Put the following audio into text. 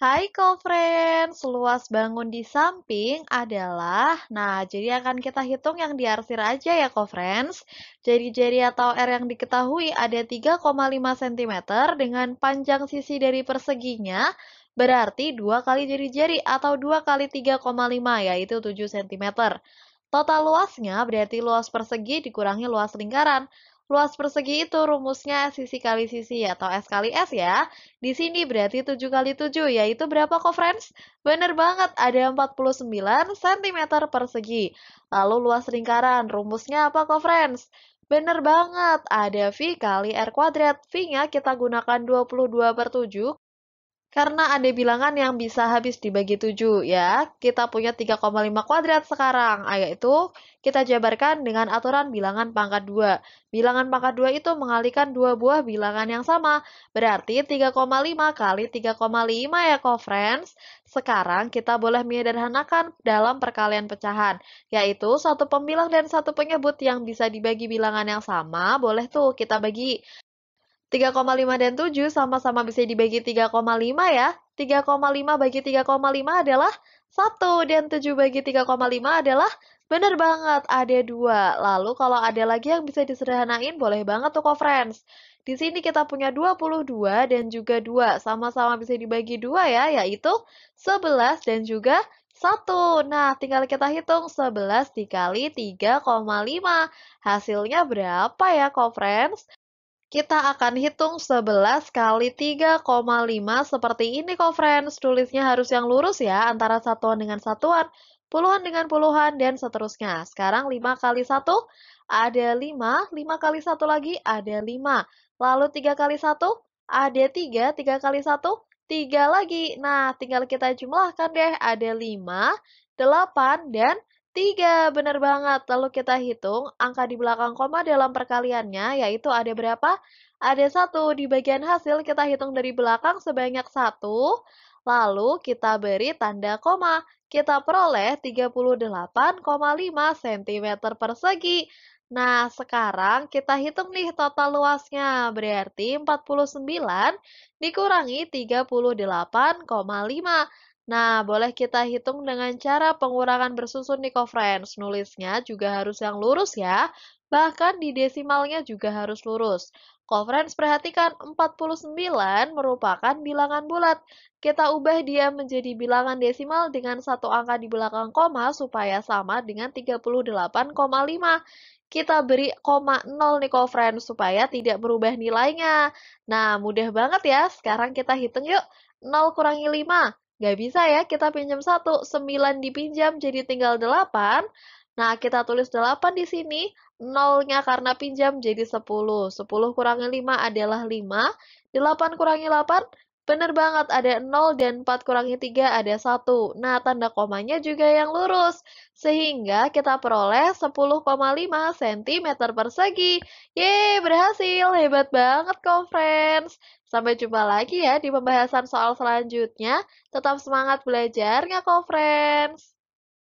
Hai co-friends, luas bangun di samping adalah, nah jadi akan kita hitung yang diarsir aja ya co-friends. Jari-jari atau R yang diketahui ada 3,5 cm dengan panjang sisi dari perseginya, berarti 2 kali jari-jari atau 2 kali 3,5 yaitu 7 cm. Total luasnya berarti luas persegi dikurangi luas lingkaran. Luas persegi itu rumusnya sisi kali sisi atau S kali S ya. Di sini berarti 7 kali 7, yaitu berapa kok friends? Bener banget, ada 49 cm persegi. Lalu luas lingkaran, rumusnya apa kok friends? Bener banget, ada V kali R kuadrat. V-nya kita gunakan 22 per 7 karena ada bilangan yang bisa habis dibagi 7 ya, kita punya 3,5 kuadrat sekarang. Ah, yaitu kita jabarkan dengan aturan bilangan pangkat 2. Bilangan pangkat 2 itu mengalihkan dua buah bilangan yang sama. Berarti 3,5 kali 3,5 ya co-friends. Sekarang kita boleh menyederhanakan dalam perkalian pecahan. Yaitu satu pembilang dan satu penyebut yang bisa dibagi bilangan yang sama, boleh tuh kita bagi. 3,5 dan 7 sama-sama bisa dibagi 3,5 ya. 3,5 bagi 3,5 adalah 1 dan 7 bagi 3,5 adalah benar banget ada 2. Lalu kalau ada lagi yang bisa disederhanain boleh banget tuh kok friends. Di sini kita punya 22 dan juga 2 sama-sama bisa dibagi 2 ya yaitu 11 dan juga 1. Nah, tinggal kita hitung 11 dikali 3,5. Hasilnya berapa ya, co-friends? Kita akan hitung 11 kali 3,5 seperti ini kok friends. Tulisnya harus yang lurus ya antara satuan dengan satuan, puluhan dengan puluhan, dan seterusnya. Sekarang 5 kali 1 ada 5, 5 kali 1 lagi ada 5. Lalu 3 kali 1 ada 3, 3 kali 1 3 lagi. Nah, tinggal kita jumlahkan deh ada 5, 8, dan Tiga benar banget. Lalu kita hitung angka di belakang koma dalam perkaliannya, yaitu ada berapa? Ada satu di bagian hasil kita hitung dari belakang sebanyak satu, lalu kita beri tanda koma. Kita peroleh 38,5 cm persegi. Nah, sekarang kita hitung nih total luasnya, berarti 49 dikurangi 38,5. Nah, boleh kita hitung dengan cara pengurangan bersusun nih friends. Nulisnya juga harus yang lurus ya. Bahkan di desimalnya juga harus lurus. Friends perhatikan 49 merupakan bilangan bulat. Kita ubah dia menjadi bilangan desimal dengan satu angka di belakang koma supaya sama dengan 38,5. Kita beri koma 0 nih friends supaya tidak berubah nilainya. Nah, mudah banget ya. Sekarang kita hitung yuk. 0 kurangi 5. Gak bisa ya, kita pinjam 1, 9 dipinjam jadi tinggal 8. Nah, kita tulis 8 di sini, nolnya karena pinjam jadi 10. 10 kurangi 5 adalah 5. 8 kurangi 8 Bener banget, ada 0 dan 4 kurangnya 3 ada 1. Nah, tanda komanya juga yang lurus. Sehingga kita peroleh 10,5 cm persegi. Yeay, berhasil. Hebat banget, conference. Sampai jumpa lagi ya di pembahasan soal selanjutnya. Tetap semangat belajar ya, conference.